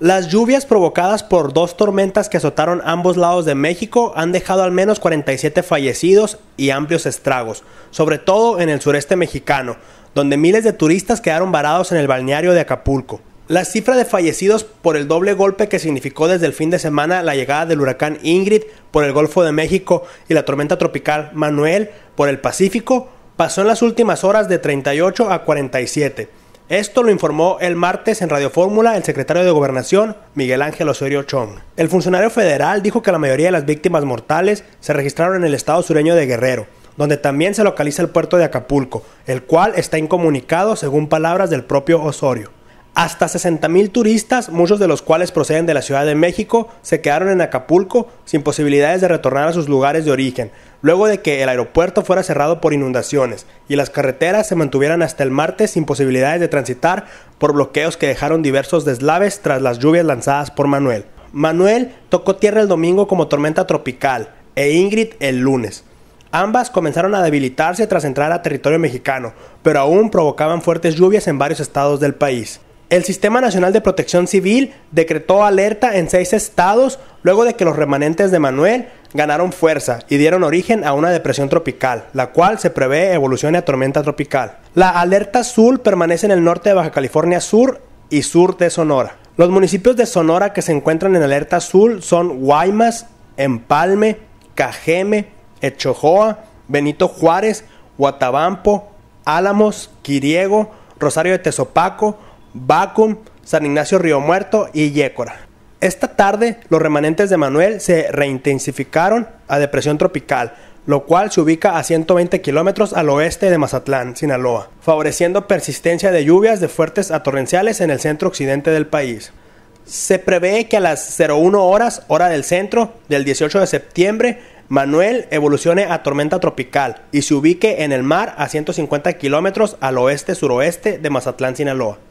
Las lluvias provocadas por dos tormentas que azotaron ambos lados de México han dejado al menos 47 fallecidos y amplios estragos, sobre todo en el sureste mexicano, donde miles de turistas quedaron varados en el balneario de Acapulco. La cifra de fallecidos por el doble golpe que significó desde el fin de semana la llegada del huracán Ingrid por el Golfo de México y la tormenta tropical Manuel por el Pacífico pasó en las últimas horas de 38 a 47. Esto lo informó el martes en Radio Fórmula el secretario de Gobernación, Miguel Ángel Osorio Chong. El funcionario federal dijo que la mayoría de las víctimas mortales se registraron en el estado sureño de Guerrero, donde también se localiza el puerto de Acapulco, el cual está incomunicado según palabras del propio Osorio. Hasta 60.000 turistas, muchos de los cuales proceden de la Ciudad de México, se quedaron en Acapulco sin posibilidades de retornar a sus lugares de origen, luego de que el aeropuerto fuera cerrado por inundaciones y las carreteras se mantuvieran hasta el martes sin posibilidades de transitar por bloqueos que dejaron diversos deslaves tras las lluvias lanzadas por Manuel. Manuel tocó tierra el domingo como tormenta tropical e Ingrid el lunes. Ambas comenzaron a debilitarse tras entrar a territorio mexicano, pero aún provocaban fuertes lluvias en varios estados del país. El Sistema Nacional de Protección Civil decretó alerta en seis estados luego de que los remanentes de Manuel ganaron fuerza y dieron origen a una depresión tropical, la cual se prevé evolución a tormenta tropical. La alerta azul permanece en el norte de Baja California Sur y sur de Sonora. Los municipios de Sonora que se encuentran en alerta azul son Guaymas, Empalme, Cajeme, Echojoa, Benito Juárez, huatabampo Álamos, Quiriego, Rosario de Tezopaco, Bacum, San Ignacio Río Muerto y Yécora. Esta tarde, los remanentes de Manuel se reintensificaron a depresión tropical, lo cual se ubica a 120 kilómetros al oeste de Mazatlán, Sinaloa, favoreciendo persistencia de lluvias de fuertes a torrenciales en el centro occidente del país. Se prevé que a las 01 horas, hora del centro, del 18 de septiembre, Manuel evolucione a tormenta tropical y se ubique en el mar a 150 kilómetros al oeste-suroeste de Mazatlán, Sinaloa.